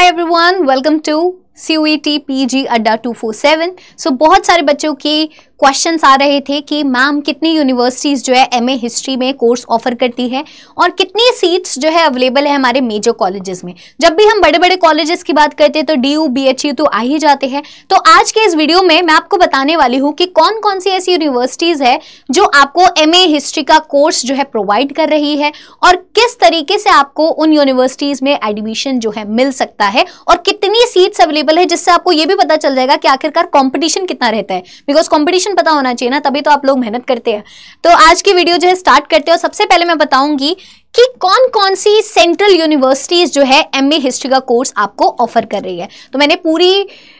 every one welcome to C U E T P G Adda two four seven so बहुत सारे बच्चों की question आ रहे थे कि मैम कितनी यूनिवर्सिटीज़ जो है एम हिस्ट्री में कोर्स ऑफर करती है और कितनी सीट्स जो है अवेलेबल है हमारे मेजर कॉलेजेस में जब भी हम बड़े बड़े कॉलेजेस की बात करते हैं तो D U B H U तो आ ही जाते हैं तो आज के इस वीडियो में मैं आपको बताने वाली हूँ कि कौन कौन सी ऐसी यूनिवर्सिटीज़ है जो आपको एम हिस्ट्री का कोर्स जो है प्रोवाइड कर रही है और किस तरीके से आपको उन यूनिवर्सिटीज़ में एडमिशन जो है मिल सकता है और कितनी सीट्स अवेलेबल है जिससे आपको ये भी पता चल जाएगा कि आखिरकार कॉम्पिटिशन कितना रहता है बिकॉज कॉम्पिटिशन सोल्यूशन पता होना चाहिए ना तभी तो आप लोग मेहनत करते हैं तो आज की वीडियो जो है स्टार्ट करते हैं और सबसे पहले मैं बताऊंगी कि कौन कौन सी सेंट्रल यूनिवर्सिटीज जो है एमए हिस्ट्री का कोर्स आपको ऑफर कर रही है तो मैंने पूरी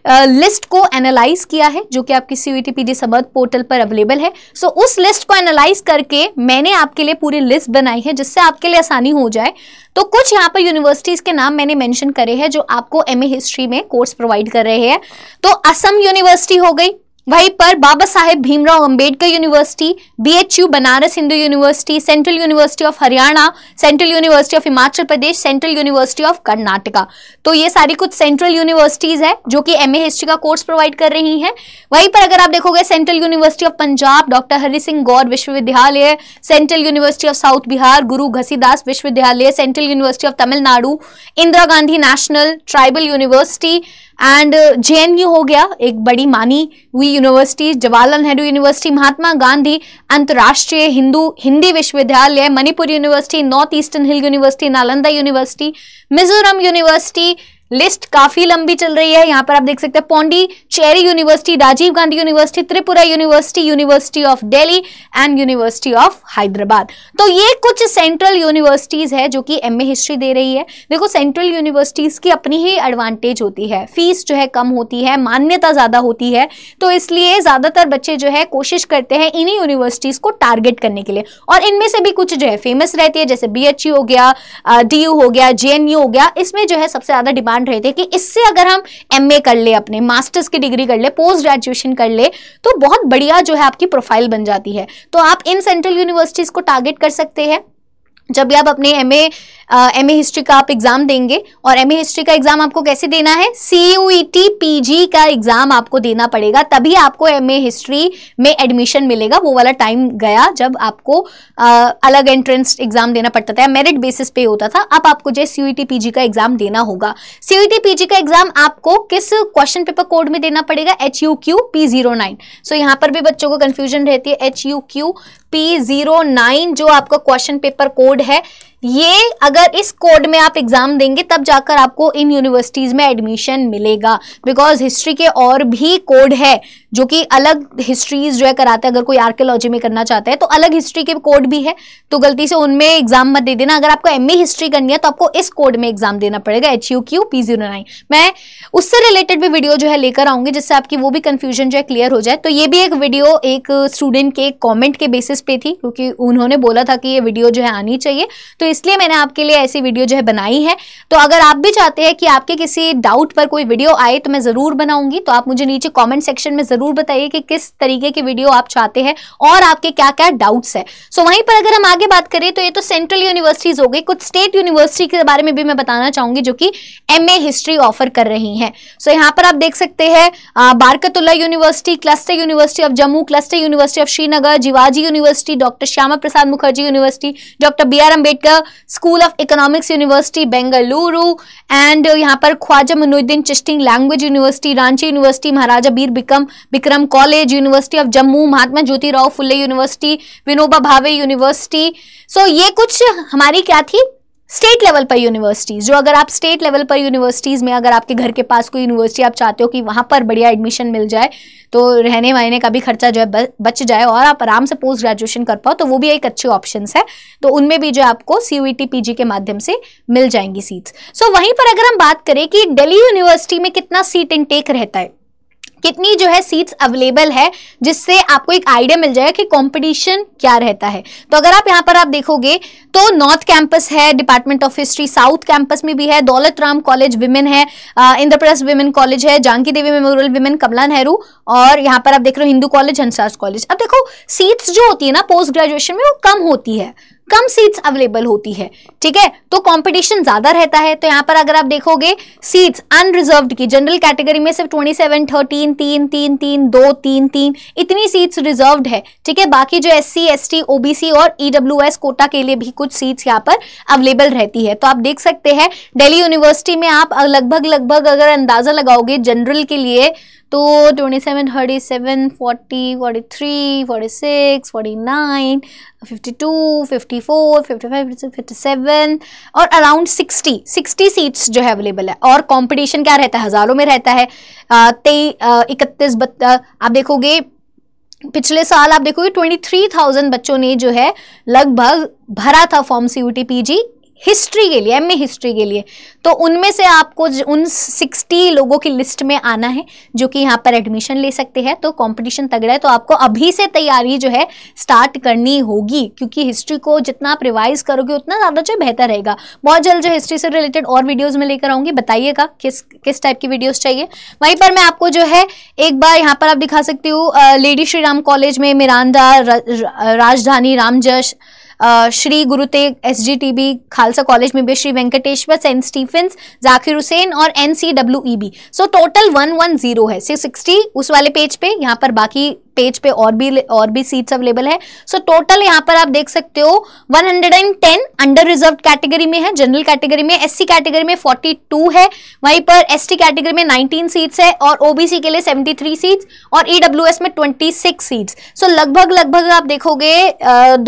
आ, लिस्ट को एनालाइज किया है जो कि आपकी सी पीडी समर्थ पोर्टल पर अवेलेबल है सो so, उस लिस्ट को एनालाइज करके मैंने आपके लिए पूरी लिस्ट बनाई है जिससे आपके लिए आसानी हो जाए तो कुछ यहाँ पर यूनिवर्सिटीज के नाम मैंने मैंशन करे हैं जो आपको एम हिस्ट्री में कोर्स प्रोवाइड कर रहे हैं तो असम यूनिवर्सिटी हो गई वहीं पर Baba Saheb Bhimrao Ambedkar university BHU Banaras Hindu university central university of Haryana central university of Himachal Pradesh central university of Karnataka तो ये सारी कुछ सेंट्रल यूनिवर्सिटीज़ है जो कि एमए हिस्ट्री का कोर्स प्रोवाइड कर रही हैं वहीं पर अगर आप देखोगे central university of Punjab doctor Hari Singh Gour Vishwavidyalaya central university of south Bihar Guru Ghasidas Vishwavidyalaya central university of Tamil Nadu Indira Gandhi national tribal university and J uh, हो गया एक बड़ी मानी हुई university Jawaharlal Nehru university Mahatma Gandhi Antarrashtriya Hindu Hindi Vishwavidyalaya Manipur university north eastern hill university Nalanda university Mizoram university list काफी लंबी चल रही है यहाँ पर आप देख सकते हैं Pondicherry university Rajiv Gandhi university Tripura university university of Delhi and university of Hyderabad तो ये कुछ सेंट्रल यूनिवर्सिटीज है जो कि एमए हिस्ट्री दे रही है देखो सेंट्रल यूनिवर्सिटीज की अपनी ही एडवांटेज होती है फीस जो है कम होती है मान्यता ज्यादा होती है तो इसलिए ज्यादातर बच्चे जो है कोशिश करते हैं इन्हीं यूनिवर्सिटीज को टारगेट करने के लिए और इनमें से भी कुछ जो है फेमस रहती है जैसे बी हो गया डी हो गया जे हो गया इसमें जो है सबसे ज्यादा डिमांड मान रहे थे कि इससे अगर हम एम कर ले अपने मास्टर्स की डिग्री कर ले पोस्ट ग्रेजुएशन कर ले तो बहुत बढ़िया जो है आपकी प्रोफाइल बन जाती है तो आप इन सेंट्रल यूनिवर्सिटीज़ को टारगेट कर सकते हैं जब भी आप अपने M A M A history का आप एग्जाम देंगे और एम ए हिस्ट्री का एग्जाम आपको कैसे देना है C U E T P G का एग्जाम आपको देना पड़ेगा तभी आपको एम ए हिस्ट्री में एडमिशन मिलेगा वो वाला टाइम गया जब आपको आ, अलग एंट्रेंस एग्जाम देना पड़ता था मेरिट बेसिस पे होता था अब आपको जो C U T P G का एग्जाम देना होगा C U T P G का एग्जाम आपको किस क्वेश्चन पेपर कोड में देना पड़ेगा H U Q P zero nine so यहाँ पर भी बच्चों को कन्फ्यूजन रहती है H U Q P zero nine जो आपका क्वेश्चन पेपर कोड कोड है ये अगर इस कोड में आप एग्जाम देंगे तब जाकर आपको इन यूनिवर्सिटीज में एडमिशन मिलेगा बिकॉज हिस्ट्री के और भी कोड है जो कि अलग हिस्ट्रीज जो है कराते हैं अगर कोई आर्कियोलॉजी में करना चाहता है तो अलग हिस्ट्री के कोड भी है तो गलती से उनमें एग्जाम मत दे देना अगर आपको एम हिस्ट्री करनी है तो आपको इस कोड में एग्जाम देना पड़ेगा H U Q P zero nine मैं उससे रिलेटेड भी वीडियो जो है लेकर आऊंगी जिससे आपकी वो भी कंफ्यूजन जो है क्लियर हो जाए तो ये भी एक वीडियो एक स्टूडेंट के कॉमेंट के बेसिस पे थी क्योंकि उन्होंने बोला था कि ये वीडियो जो है आनी चाहिए तो इसलिए मैंने आपके लिए ऐसी वीडियो जो है बनाई है तो अगर आप भी चाहते हैं कि आपके किसी डाउट पर कोई वीडियो आए तो मैं ज़रूर बनाऊंगी तो आप मुझे नीचे कॉमेंट सेक्शन में ज़रूर जरूर बताइए कि किस तरीके की वीडियो आप चाहते हैं और आपके क्या क्या डाउट्स है सो so, वहीं पर अगर हम आगे बात करें तो ये तो सेंट्रल यूनिवर्सिटीज हो गई कुछ स्टेट यूनिवर्सिटी के बारे में भी मैं बताना चाहूंगी जो कि एम हिस्ट्री ऑफर कर रही है सो so, यहाँ पर आप देख सकते हैं Barkatullah university cluster university of Jammu cluster university of Srinagar Jiwaji university doctor Shyama Prasad Mukherjee university doctor B R Ambedkar school of economics university Bengaluru and यहाँ पर Khwaja Moinuddin Chishti language university Ranchi university Maharaja Bir Bikram Vikram college university of Jammu Mahatma Jyotirao Phule university Vinoba Bhave university सो ये कुछ हमारी क्या थी स्टेट लेवल पर यूनिवर्सिटीज़ जो अगर आप स्टेट लेवल पर यूनिवर्सिटीज़ में अगर आपके घर के पास कोई यूनिवर्सिटी आप चाहते हो कि वहाँ पर बढ़िया एडमिशन मिल जाए तो रहने वहने का भी खर्चा जो है बच जाए और आप आराम से पोस्ट ग्रेजुएशन कर पाओ तो वो भी एक अच्छे ऑप्शन है तो उनमें भी जो आपको सी पीजी e के माध्यम से मिल जाएंगी सीट्स सो so, वहीं पर अगर हम बात करें कि डेली यूनिवर्सिटी में कितना सीट इनटेक रहता है कितनी जो है सीट्स अवेलेबल है जिससे आपको एक आइडिया मिल जाएगा कि कंपटीशन क्या रहता है तो अगर आप यहाँ पर आप देखोगे तो नॉर्थ कैंपस है department of history south campus में भी है दौलत राम कॉलेज विमेन है इंद्रप्रस्थ विमेन कॉलेज है जानकी देवी मेमोरियल विमेन कमला नेहरू और यहाँ पर आप देख रहे हो हिंदू कॉलेज हंसराज कॉलेज अब देखो सीट्स जो होती है ना पोस्ट ग्रेजुएशन में वो कम होती है कम सीट्स अवेलेबल होती है ठीक है तो कंपटीशन ज्यादा रहता है तो यहाँ पर अगर आप देखोगे सीट्स अनरिजर्व की जनरल कैटेगरी में सिर्फ 27, 13, 3, 3, 3, 2, 3, 3 इतनी सीट्स रिजर्व है ठीक है बाकी जो S C S T OBC और ईडब्ल्यूएस e कोटा के लिए भी कुछ सीट्स यहाँ पर अवेलेबल रहती है तो आप देख सकते हैं डेली यूनिवर्सिटी में आप लगभग लगभग अगर अंदाजा लगाओगे जनरल के लिए तो twenty seven thirty seven forty forty three forty six forty nine fifty two fifty four fifty five fifty seven और अराउंड सिक्सटी सिक्सटी सीट्स जो है अवेलेबल है और कंपटीशन क्या रहता है हज़ारों में रहता है इकतीस आप देखोगे पिछले साल आप देखोगे ट्वेंटी थ्री थाउजेंड बच्चों ने जो है लगभग भरा था form C U T P G history के लिए एम ए हिस्ट्री के लिए तो उनमें से आपको उन 60 लोगों की लिस्ट में आना है जो कि यहाँ पर एडमिशन ले सकते हैं तो कंपटीशन तगड़ा है तो आपको अभी से तैयारी जो है स्टार्ट करनी होगी क्योंकि हिस्ट्री को जितना आप रिवाइज करोगे उतना ज़्यादा जो बेहतर रहेगा बहुत जल्द जो हिस्ट्री से रिलेटेड और वीडियोज़ में लेकर आऊँगी बताइएगा किस किस टाइप की वीडियोज़ चाहिए वहीं पर मैं आपको जो है एक बार यहाँ पर आप दिखा सकती हूँ लेडी श्री राम कॉलेज में मिरांडा राजधानी रामजश श्री गुरु तेग एस खालसा कॉलेज में भी श्री वेंकटेश्वर सेंट स्टीफेंस जाकिर हुसैन और N C W E B so total one one zero है सिक्सटी उस वाले पेज पे यहाँ पर बाकी पेज पे और भी और भी सीट्स अवेलेबल है सो so, टोटल यहाँ पर आप देख सकते हो 110 अंडर रिजर्व कैटेगरी में है जनरल कैटेगरी में एससी कैटेगरी में 42 है वहीं पर एसटी कैटेगरी में 19 सीट्स है और ओबीसी के लिए 73 सीट्स और ईडब्ल्यूएस e में 26 सीट्स सो so, लगभग लगभग आप देखोगे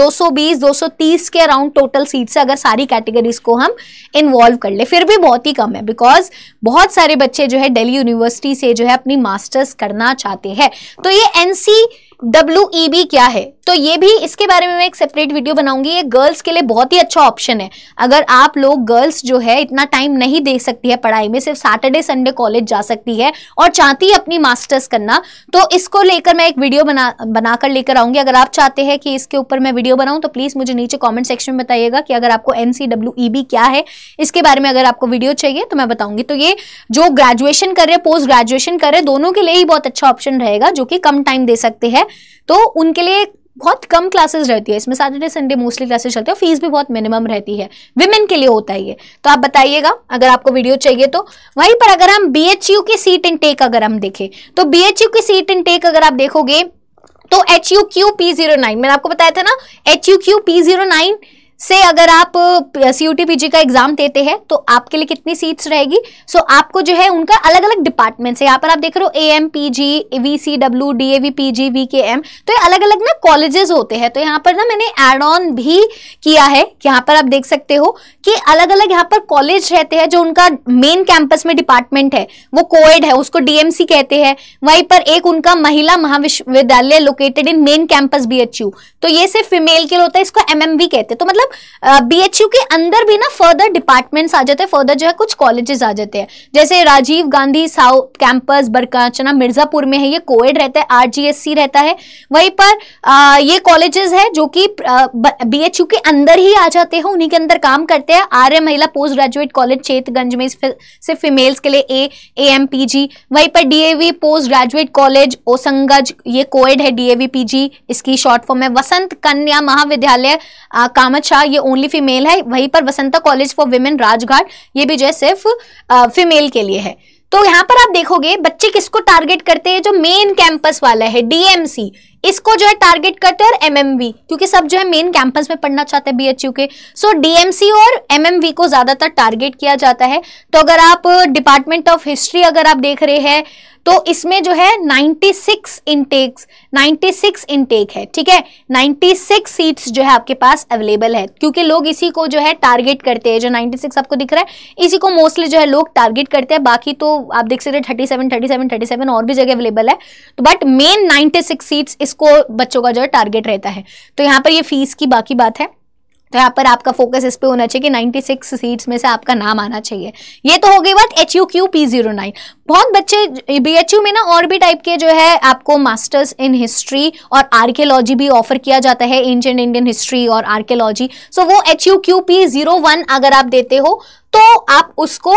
दो सौ के अराउंड टोटल सीट्स अगर सारी कैटेगरीज को हम इन्वॉल्व कर ले फिर भी बहुत ही कम है बिकॉज बहुत सारे बच्चे जो है डेली यूनिवर्सिटी से जो है अपनी मास्टर्स करना चाहते हैं तो ये एनसी see डब्ल्यू e क्या है तो ये भी इसके बारे में मैं एक सेपरेट वीडियो बनाऊंगी ये गर्ल्स के लिए बहुत ही अच्छा ऑप्शन है अगर आप लोग गर्ल्स जो है इतना टाइम नहीं दे सकती है पढ़ाई में सिर्फ सैटरडे संडे कॉलेज जा सकती है और चाहती है अपनी मास्टर्स करना तो इसको लेकर मैं एक वीडियो बना बनाकर लेकर आऊंगी अगर आप चाहते हैं कि इसके ऊपर मैं वीडियो बनाऊं तो प्लीज मुझे नीचे कॉमेंट सेक्शन में बताइएगा कि अगर आपको बी e क्या है इसके बारे में अगर आपको वीडियो चाहिए तो मैं बताऊंगी तो ये जो ग्रेजुएशन कर रहे पोस्ट ग्रेजुएशन कर रहे दोनों के लिए ही बहुत अच्छा ऑप्शन रहेगा जो कि कम टाइम दे सकते हैं तो उनके लिए बहुत कम क्लासेस रहती है इसमें सैटरडे संडे मोस्टली क्लासेस चलते हैं फीस भी बहुत मिनिमम रहती है विमेन के लिए होता है ये तो आप बताइएगा अगर आपको वीडियो चाहिए तो वहीं पर अगर हम बी की सीट इनटेक अगर हम देखें तो बी की सीट इनटेक अगर आप देखोगे तो H U Q P zero nine मैंने आपको बताया था ना H U Q P zero nine से अगर आप सी यू पीजी का एग्जाम देते हैं तो आपके लिए कितनी सीट्स रहेगी सो so, आपको जो है उनका अलग अलग डिपार्टमेंट्स है यहाँ पर आप देख रहे हो A M P G V C W D A V P G V K M तो ये अलग अलग ना कॉलेजेस होते हैं तो यहाँ पर ना मैंने एड ऑन भी किया है यहाँ पर आप देख सकते हो कि अलग अलग यहाँ पर कॉलेज रहते हैं जो उनका मेन कैंपस में डिपार्टमेंट है वो कोएड है उसको डीएमसी कहते हैं वहीं पर एक उनका महिला महाविश्वविद्यालय located in main campus B तो ये सिर्फ फीमेल के लिए होता है इसको एम कहते हैं तो मतलब मतलब बीएचयू के अंदर भी ना फर्दर डिपार्टमेंट्स आ जाते हैं फर्दर जो है कुछ कॉलेजेस आ जाते हैं जैसे राजीव गांधी साउथ कैंपस बरकाचना मिर्जापुर में है ये कोएड रहता है आरजीएससी रहता है वहीं पर आ, ये कॉलेजेस है जो कि बीएचयू के अंदर ही आ जाते हैं उन्हीं के अंदर काम करते हैं आर्य महिला पोस्ट ग्रेजुएट कॉलेज चेतगंज में सिर्फ फीमेल्स के लिए ए एम पीजी वहीं पर डीएवी पोस्ट ग्रेजुएट कॉलेज ओसंगज ये कोएड है डीएवी पीजी इसकी शॉर्ट फॉर्म है वसंत कन्या महाविद्यालय कामत शाह ये ओनली फीमेल है वहीं पर Vasanta college for women Rajghat ये भी जो है सिर्फ फीमेल के लिए है तो यहाँ पर आप देखोगे बच्चे किसको टारगेट करते हैं जो मेन कैंपस वाला है डीएमसी इसको जो है टारगेट करते हैं और एमएमवी क्योंकि सब जो है मेन कैंपस में पढ़ना चाहते हैं बीएचयू के सो डीएमसी और एमएमवी को ज्यादातर टारगेट किया जाता है तो अगर आप डिपार्टमेंट ऑफ हिस्ट्री अगर आप देख रहे हैं तो इसमें जो है 96 इनटेक्स सिक्स इनटेक है ठीक है 96 सीट्स जो है आपके पास अवेलेबल है क्योंकि लोग इसी को जो है टारगेट करते हैं जो 96 आपको दिख रहा है इसी को मोस्टली जो है लोग टारगेट करते हैं बाकी तो आप देख सकते हैं thirty seven thirty seven thirty seven और भी जगह अवेलेबल है तो बट मेन सिक्स सीट्स इसको बच्चों का जो है टारगेट रहता है तो यहाँ पर ये फीस की बाकी बात है तो यहाँ पर आपका फोकस इस पे होना चाहिए कि 96 सीट्स में से आपका नाम आना चाहिए ये तो हो गई बात H U Q P zero nine बहुत बच्चे बी एच यू में ना और भी टाइप के जो है आपको मास्टर्स इन हिस्ट्री और आर्कियोलॉजी भी ऑफर किया जाता है एंशियंट इंडियन हिस्ट्री और आर्कियोलॉजी सो वो H U Q P zero one अगर आप देते हो तो आप उसको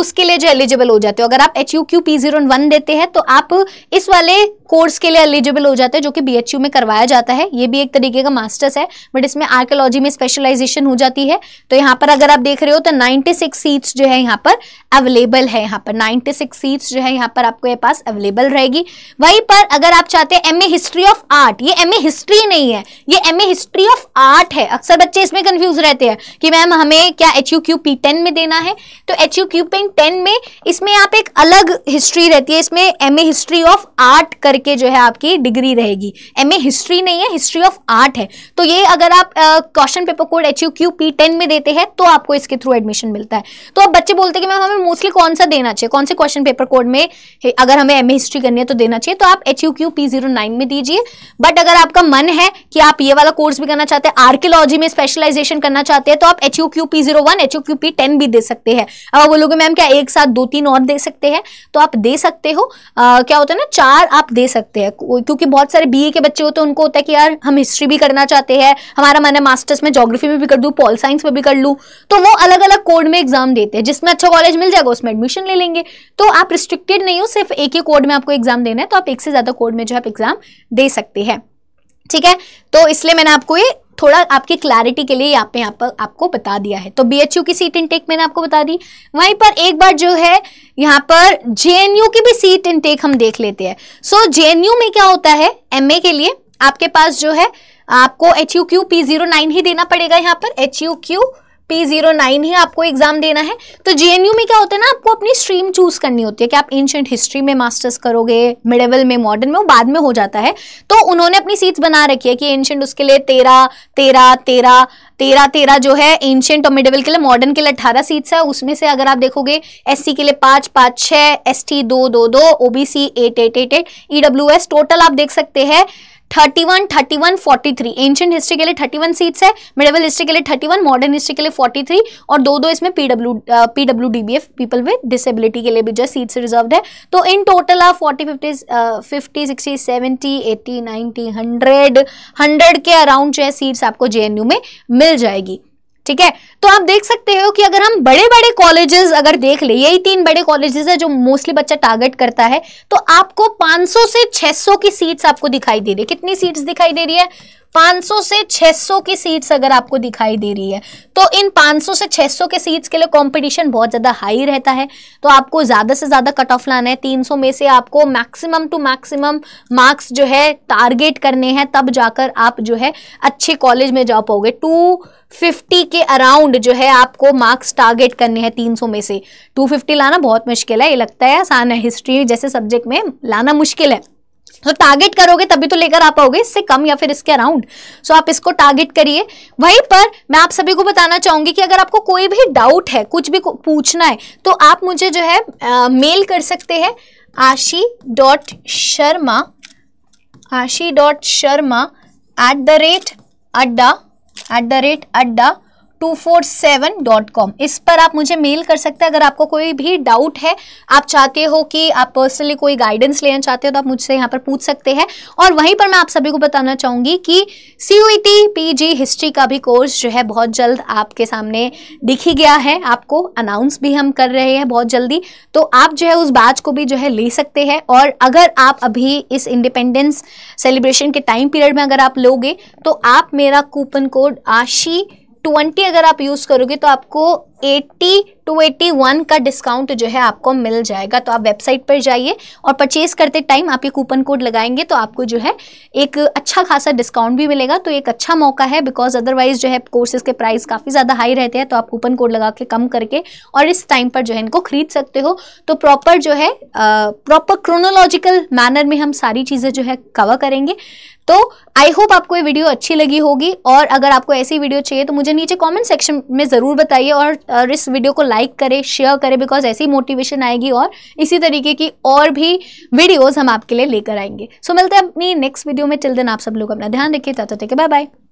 उसके लिए जो एलिजिबल हो जाते हो अगर आप H U Q P zero one देते हैं तो आप इस वाले कोर्स के लिए एलिजिबल हो जाते हैं जो कि बी में करवाया जाता है ये भी एक तरीके का मास्टर्स है बट इसमें आर्कोलॉजी में स्पेशलाइजेशन हो जाती है तो यहाँ पर अगर आप देख रहे हो तो 96 सीट्स जो है यहाँ पर अवेलेबल है यहाँ पर 96 सीट्स जो है यहाँ पर ये पास अवेलेबल रहेगी वहीं पर अगर आप चाहते हैं एम हिस्ट्री ऑफ आर्ट ये एम हिस्ट्री नहीं है ये एम हिस्ट्री ऑफ आर्ट है अक्सर बच्चे इसमें कंफ्यूज रहते हैं कि मैम हमें क्या H U Q P ten में देना है तो एच यू क्यू टेन में इसमें आप एक अलग हिस्ट्री रहती है इसमें एम हिस्ट्री ऑफ आर्ट कर करके जो है आपकी डिग्री रहेगी एम हिस्ट्री नहीं है हिस्ट्री ऑफ आर्ट है तो ये अगर आप question paper code H U Q P ten में देते हैं तो आपको इसके थ्रू एडमिशन मिलता है तो अब बच्चे बोलते हैं कि मैम हमें मोस्टली कौन सा देना चाहिए कौन से क्वेश्चन पेपर कोड में अगर हमें एम हिस्ट्री करनी है तो देना चाहिए तो आप H U Q P zero nine में दीजिए बट अगर आपका मन है कि आप ये वाला कोर्स भी करना चाहते हैं आर्कियोलॉजी में स्पेशलाइजेशन करना चाहते हैं तो आप H U Q P zero one H U Q P ten भी दे सकते हैं अब आप बोलोगे मैम क्या एक साथ दो तीन और दे सकते हैं तो आप दे सकते हो आ, क्या होता है ना चार आप दे सकते हैं क्योंकि बहुत सारे बीए के बच्चे होते हैं उनको होता है कि यार हम हिस्ट्री भी करना चाहते हैं हमारा मन है मास्टर्स में जोग्राफी में भी कर दूँ पॉल साइंस में भी कर लूँ तो वो अलग अलग कोड में एग्जाम देते हैं जिसमें अच्छा कॉलेज मिल जाएगा उसमें एडमिशन ले लेंगे तो आप रिस्ट्रिक्टेड नहीं हो सिर्फ एक ही कोड में आपको एग्जाम देना है तो आप एक से ज़्यादा कोड में जो है आप एग्जाम दे सकते हैं ठीक है तो इसलिए मैंने आपको ये थोड़ा आपकी क्लैरिटी के लिए यहाँ पे यहाँ पर आपको बता दिया है तो बीएचयू की सीट इनटेक मैंने आपको बता दी वहीं पर एक बार जो है यहाँ पर जेएनयू की भी सीट इनटेक हम देख लेते हैं सो so, जेएनयू में क्या होता है एमए के लिए आपके पास जो है आपको H U Q P zero nine ही देना पड़ेगा यहाँ पर H U Q P zero nine है आपको एग्जाम देना है तो जेएनयू में क्या होता है ना आपको अपनी स्ट्रीम चूज करनी होती है कि आप एंशियंट हिस्ट्री में मास्टर्स करोगे मिडेवल में मॉडर्न में वो बाद में हो जाता है तो उन्होंने अपनी सीट्स बना रखी है कि एंशियंट उसके लिए तेरह तेरह तेरह तेरह तेरह जो है एंशियंट और मिडेवल के लिए मॉडर्न के लिए अठारह सीट्स है उसमें से अगर आप देखोगे एस के लिए पाँच पाँच छः एस टी दो दो दो OBC eight eight eight eight EW total आप देख सकते हैं 31, 31, 43 एंशियंट हिस्ट्री के लिए 31 सीट्स है मिडिवल हिस्ट्री के लिए 31, मॉडर्न हिस्ट्री के लिए 43 और दो दो इसमें PW PW DBF people with disability के लिए भी जो सीट्स रिजर्व है तो इन टोटल आप 40, 50, फिफ्टी 50, 60, 70, 80, 90, 100, 100 के अराउंड जो है सीट्स आपको यू में मिल जाएगी ठीक है तो आप देख सकते हो कि अगर हम बड़े बड़े कॉलेजेस अगर देख ले यही तीन बड़े कॉलेजेस है जो मोस्टली बच्चा टारगेट करता है तो आपको 500 से 600 की सीट्स आपको दिखाई दे रही है कितनी सीट्स दिखाई दे रही है 500 से 600 की सीट्स अगर आपको दिखाई दे रही है तो इन 500 से 600 के सीट्स के लिए कंपटीशन बहुत ज़्यादा हाई रहता है तो आपको ज़्यादा से ज़्यादा कट ऑफ लाना है 300 में से आपको मैक्सिमम टू मैक्सिमम मार्क्स जो है टारगेट करने हैं तब जाकर आप जो है अच्छे कॉलेज में जा पाओगे टू फिफ्टी के अराउंड जो है आपको मार्क्स टारगेट करने हैं तीन सौ में से टू फिफ्टी लाना बहुत मुश्किल है ये लगता है आसान है हिस्ट्री जैसे सब्जेक्ट में लाना मुश्किल है तो टारगेट करोगे तभी तो लेकर आ पाओगे इससे कम या फिर इसके अराउंड सो आप इसको टारगेट करिए वहीं पर मैं आप सभी को बताना चाहूंगी कि अगर आपको कोई भी डाउट है कुछ भी पूछना है तो आप मुझे जो है मेल कर सकते हैं आशी dot Sharma Aashi dot Sharma at the rate Adda at the rate Adda two four seven dot com इस पर आप मुझे मेल कर सकते हैं अगर आपको कोई भी डाउट है आप चाहते हो कि आप पर्सनली कोई गाइडेंस लेना चाहते हो तो आप मुझसे यहाँ पर पूछ सकते हैं और वहीं पर मैं आप सभी को बताना चाहूँगी कि सी यू पीजी हिस्ट्री का भी कोर्स जो है बहुत जल्द आपके सामने दिख ही गया है आपको अनाउंस भी हम कर रहे हैं बहुत जल्दी तो आप जो है उस बैच को भी जो है ले सकते हैं और अगर आप अभी इस इंडिपेंडेंस सेलिब्रेशन के टाइम पीरियड में अगर आप लोगे तो आप मेरा कूपन कोड आशी ट्वेंटी अगर आप यूज करोगे तो आपको एट्टी टू एट्टी वन का डिस्काउंट जो है आपको मिल जाएगा तो आप वेबसाइट पर जाइए और परचेज करते टाइम आप ये कूपन कोड लगाएंगे तो आपको जो है एक अच्छा खासा डिस्काउंट भी मिलेगा तो एक अच्छा मौका है बिकॉज अदरवाइज जो है कोर्सेज के प्राइस काफ़ी ज़्यादा हाई रहते हैं तो आप कूपन कोड लगा के कम करके और इस टाइम पर जो है इनको खरीद सकते हो तो प्रॉपर जो है प्रॉपर क्रोनोलॉजिकल मैनर में हम सारी चीज़ें जो है कवर करेंगे तो आई होप आपको ये वीडियो अच्छी लगी होगी और अगर आपको ऐसी वीडियो चाहिए तो मुझे नीचे कमेंट सेक्शन में ज़रूर बताइए और और इस वीडियो को लाइक करें शेयर करें बिकॉज ऐसी मोटिवेशन आएगी और इसी तरीके की और भी वीडियोज़ हम आपके लिए लेकर आएंगे सो so, मिलते हैं अपनी नेक्स्ट वीडियो में टिल दिन आप सब लोग अपना ध्यान रखिए टाटा है बाय बाय